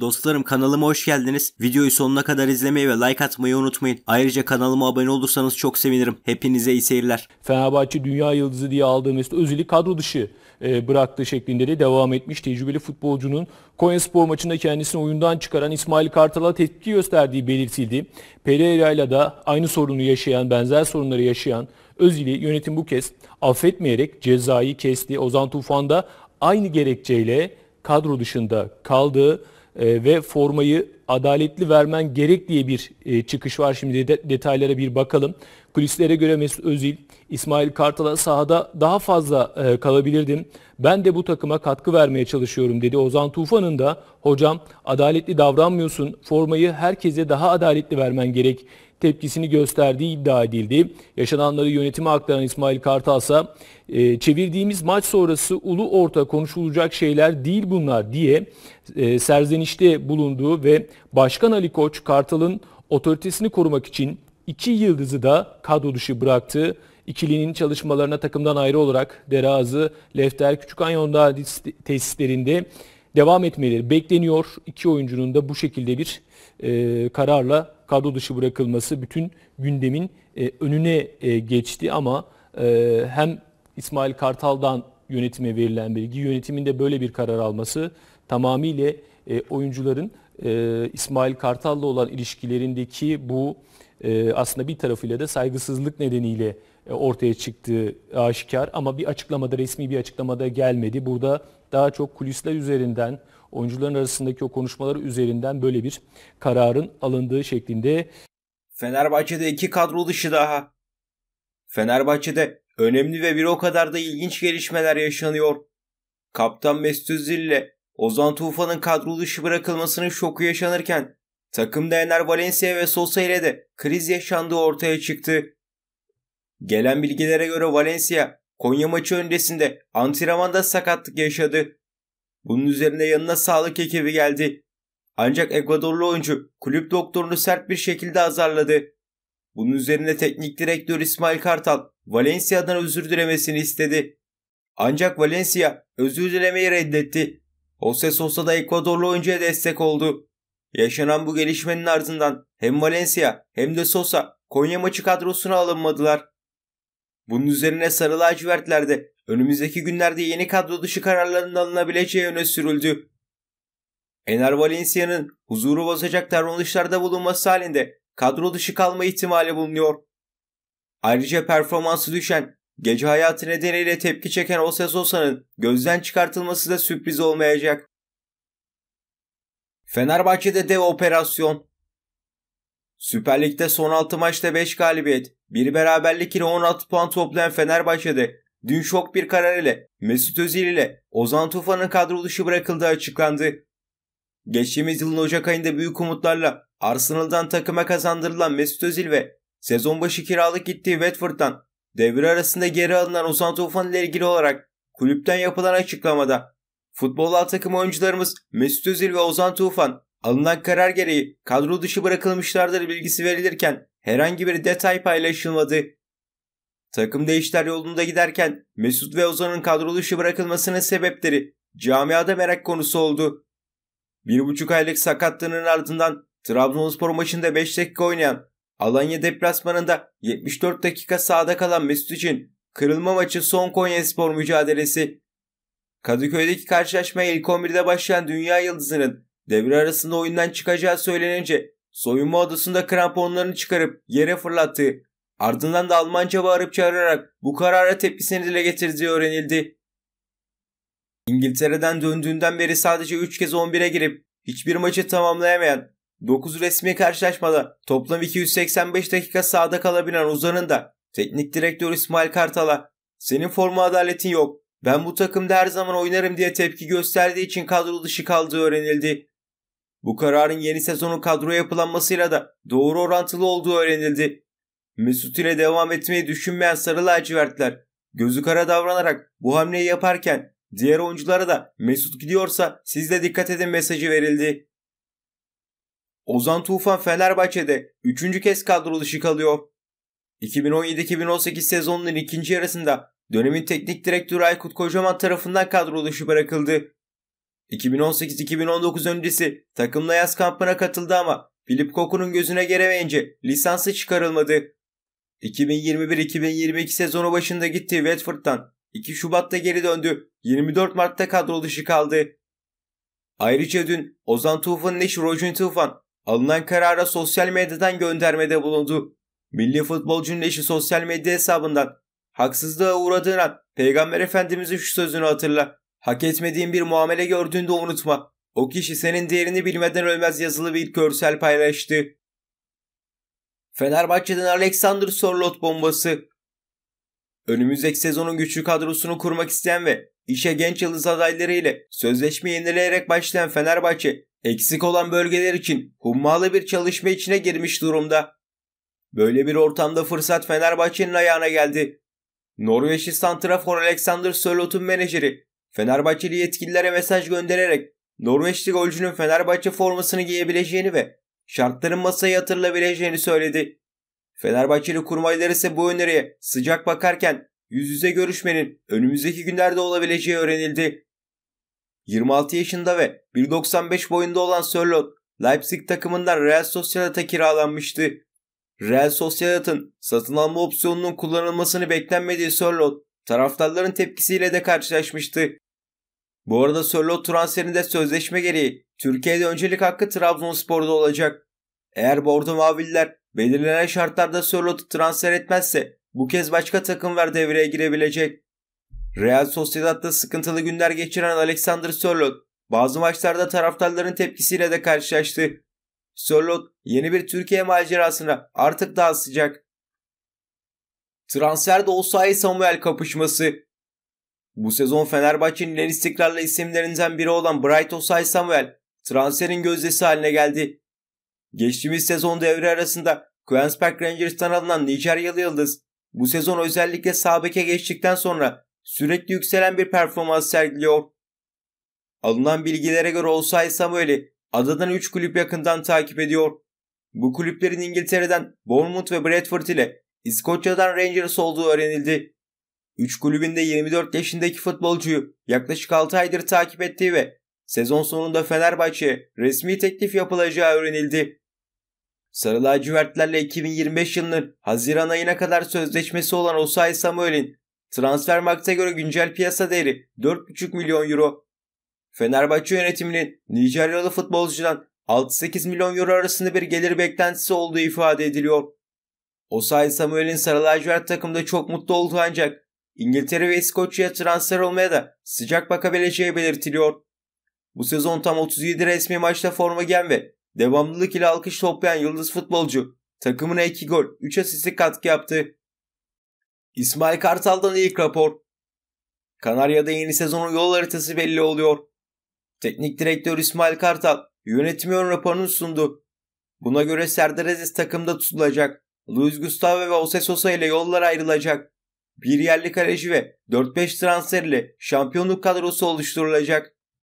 Dostlarım kanalıma hoş geldiniz. Videoyu sonuna kadar izlemeyi ve like atmayı unutmayın. Ayrıca kanalıma abone olursanız çok sevinirim. Hepinize iyi seyirler. Fenerbahçe dünya yıldızı diye aldığımız Mesut Özil'i kadro dışı e, bıraktığı şeklinde de devam etmiş. Tecrübeli futbolcunun Konyaspor maçında kendisini oyundan çıkaran İsmail Kartal'a tepki gösterdiği belirtildi. Pereira'yla da aynı sorunu yaşayan, benzer sorunları yaşayan Özil'i yönetim bu kez affetmeyerek cezayı kesti. Ozan Tufan da aynı gerekçeyle kadro dışında kaldığı ee, ve formayı adaletli vermen gerek diye bir e, çıkış var. Şimdi detaylara bir bakalım. Kulislere göre Mesut Özil, İsmail Kartal'a sahada daha fazla e, kalabilirdim. Ben de bu takıma katkı vermeye çalışıyorum dedi. Ozan Tufan'ın da hocam adaletli davranmıyorsun. Formayı herkese daha adaletli vermen gerek tepkisini gösterdiği iddia edildi. Yaşananları yönetime aktaran İsmail Kartal ise e, çevirdiğimiz maç sonrası ulu orta konuşulacak şeyler değil bunlar diye e, serzenişte bulunduğu ve Başkan Ali Koç Kartal'ın otoritesini korumak için iki yıldızı da kadro dışı bıraktı. İkilinin çalışmalarına takımdan ayrı olarak Derazı, Lefter, Küçükanyon'da tesislerinde devam etmeleri bekleniyor. İki oyuncunun da bu şekilde bir e, kararla kadro dışı bırakılması bütün gündemin e, önüne e, geçti ama e, hem İsmail Kartal'dan yönetime verilen bilgi yönetiminde böyle bir karar alması tamamıyla e, oyuncuların e, İsmail Kartal'la olan ilişkilerindeki bu e, aslında bir tarafıyla da saygısızlık nedeniyle e, ortaya çıktığı aşikar ama bir açıklamada resmi bir açıklamada gelmedi. Burada daha çok kulisler üzerinden oyuncuların arasındaki o konuşmaları üzerinden böyle bir kararın alındığı şeklinde. Fenerbahçe'de iki kadro dışı daha. Fenerbahçe'de önemli ve bir o kadar da ilginç gelişmeler yaşanıyor. Kaptan Mesut Özil ile Ozan Tufan'ın kadro dışı bırakılmasının şoku yaşanırken takımda Ener Valencia ve Sosa ile de kriz yaşandığı ortaya çıktı. Gelen bilgilere göre Valencia Konya maçı öncesinde antrenmanda sakatlık yaşadı. Bunun üzerine yanına sağlık ekibi geldi. Ancak Ekvadorlu oyuncu kulüp doktorunu sert bir şekilde azarladı. Bunun üzerine teknik direktör İsmail Kartal Valencia'dan özür dilemesini istedi. Ancak Valencia özür dilemeyi reddetti. Jose Sosa da Ekvadorlu oyuncuya destek oldu. Yaşanan bu gelişmenin ardından hem Valencia hem de Sosa Konya maçı kadrosuna alınmadılar. Bunun üzerine sarı lacivertlerde önümüzdeki günlerde yeni kadro dışı kararlarının alınabileceği öne sürüldü. Ener Valencia'nın huzuru bozacak davranışlarda bulunması halinde kadro dışı kalma ihtimali bulunuyor. Ayrıca performansı düşen, gece hayatı nedeniyle tepki çeken Osas Osa'nın gözden çıkartılması da sürpriz olmayacak. Fenerbahçe'de dev operasyon Süper Lig'de son 6 maçta 5 galibiyet, 1 beraberlik ile 16 puan toplayan Fenerbahçe'de dün şok bir karar ile Mesut Özil ile Ozan Tufan'ın kadro dışı bırakıldığı açıklandı. Geçtiğimiz yılın Ocak ayında büyük umutlarla Arsenal'dan takıma kazandırılan Mesut Özil ve sezon başı kiralık gittiği Watford'dan devre arasında geri alınan Ozan Tufan ile ilgili olarak kulüpten yapılan açıklamada futbol takım oyuncularımız Mesut Özil ve Ozan Tufan Alınan karar gereği kadro dışı bırakılmışlardır bilgisi verilirken herhangi bir detay paylaşılmadı. Takım değişler yolunda giderken Mesut ve Ozan'ın kadro dışı bırakılmasının sebepleri camiada merak konusu oldu. Bir buçuk aylık sakatlığının ardından Trabzonspor maçında 5 dakika oynayan Alanya deplasmanında 74 dakika sahada kalan Mesut için kırılma maçı son Konyaspor mücadelesi. Kadıköy'deki karşılaşmaya ilk 11'de başlayan Dünya Yıldızı'nın Devre arasında oyundan çıkacağı söylenince soyunma odasında kramponlarını çıkarıp yere fırlattı. ardından da Almanca bağırıp çağırarak bu karara tepkisini dile getirdiği öğrenildi. İngiltere'den döndüğünden beri sadece 3 kez 11'e girip hiçbir maçı tamamlayamayan, 9 resmi karşılaşmada toplam 285 dakika sahada kalabilen Ozan'ın da teknik direktör İsmail Kartal'a senin forma adaletin yok ben bu takımda her zaman oynarım diye tepki gösterdiği için kadro dışı kaldığı öğrenildi. Bu kararın yeni sezonun kadro yapılanmasıyla da doğru orantılı olduğu öğrenildi. Mesut ile devam etmeyi düşünmeyen sarı lacivertler gözü kara davranarak bu hamleyi yaparken diğer oyunculara da Mesut gidiyorsa siz de dikkat edin mesajı verildi. Ozan Tufan Fenerbahçe'de 3. kez kadro dışı kalıyor. 2017-2018 sezonunun ikinci yarısında dönemin teknik direktörü Aykut Kocaman tarafından kadro dışı bırakıldı. 2018-2019 öncesi takımla yaz kampına katıldı ama Philip Koku'nun gözüne giremeyince lisansı çıkarılmadı. 2021-2022 sezonu başında gittiği Watford'dan 2 Şubat'ta geri döndü. 24 Mart'ta kadro dışı kaldı. Ayrıca dün Ozan Tufan'ın eşi Roger Tufan alınan karara sosyal medyadan göndermede bulundu. Milli futbolcunun eşi sosyal medya hesabından haksızlığa uğradığına Peygamber Efendimiz'in şu sözünü hatırla. Hak etmediğin bir muamele gördüğünde unutma. O kişi senin değerini bilmeden ölmez yazılı bir görsel paylaştı. Fenerbahçe'den Alexander Sorlot bombası. Önümüzdeki sezonun güçlü kadrosunu kurmak isteyen ve işe genç yıldız adayları sözleşme yenileyerek başlayan Fenerbahçe, eksik olan bölgeler için hummalı bir çalışma içine girmiş durumda. Böyle bir ortamda fırsat Fenerbahçe'nin ayağına geldi. Norveçli santrafor Alexander Sörlot'un menajeri Fenerbahçeli yetkililere mesaj göndererek Norveçli golcünün Fenerbahçe formasını giyebileceğini ve şartların masaya yatırılabileceğini söyledi. Fenerbahçeli kurmaylar ise bu öneriye sıcak bakarken yüz yüze görüşmenin önümüzdeki günlerde olabileceği öğrenildi. 26 yaşında ve 1.95 boyunda olan Sörlot, Leipzig takımından Real Sociedad'a kiralanmıştı. Real Sociedad'ın satın alma opsiyonunun kullanılmasını beklenmediği Sörlot, Taraftarların tepkisiyle de karşılaşmıştı. Bu arada Sörlot transferinde sözleşme gereği Türkiye'de öncelik hakkı Trabzonspor'da olacak. Eğer Bordo Maviller belirlenen şartlarda Sörlot'u transfer etmezse bu kez başka takımlar devreye girebilecek. Real Sociedad'da sıkıntılı günler geçiren Alexander Sörlot bazı maçlarda taraftarların tepkisiyle de karşılaştı. Sörlot yeni bir Türkiye macerasına artık daha sıcak. Transferde Osayi Samuel kapışması. Bu sezon Fenerbahçe'nin en istikrarlı isimlerinden biri olan Bright Osayi Samuel transferin gözdesi haline geldi. Geçtiğimiz sezon devre arasında Queens Park Rangers'tan alınan Nijeryalı Yıldız bu sezon özellikle Sabek'e geçtikten sonra sürekli yükselen bir performans sergiliyor. Alınan bilgilere göre Osayi Samuel'i adadan 3 kulüp yakından takip ediyor. Bu kulüplerin İngiltere'den Bournemouth ve Bradford ile İskoçya'dan Rangers olduğu öğrenildi. 3 kulübünde 24 yaşındaki futbolcuyu yaklaşık 6 aydır takip ettiği ve sezon sonunda Fenerbahçe'ye resmi teklif yapılacağı öğrenildi. Sarı lacivertlerle 2025 yılının Haziran ayına kadar sözleşmesi olan Osay Samuel'in transfer transfermarkta göre güncel piyasa değeri 4,5 milyon euro. Fenerbahçe yönetiminin Nijeryalı futbolcudan 6-8 milyon euro arasında bir gelir beklentisi olduğu ifade ediliyor. Osay Samuel'in sarı lacivert takımda çok mutlu oldu ancak İngiltere ve İskoçya'ya transfer olmaya da sıcak bakabileceği belirtiliyor. Bu sezon tam 37 resmi maçta forma giyen ve devamlılık ile alkış toplayan yıldız futbolcu takımına 2 gol 3 asistlik katkı yaptı. İsmail Kartal'dan ilk rapor. Kanarya'da yeni sezonun yol haritası belli oluyor. Teknik direktör İsmail Kartal yönetmiyor raporunu sundu. Buna göre Serdar Aziz takımda tutulacak. Luis Gustavo ve Jose Sosa ile yollar ayrılacak. Bir yerli kaleci ve 4-5 transferle şampiyonluk kadrosu oluşturulacak.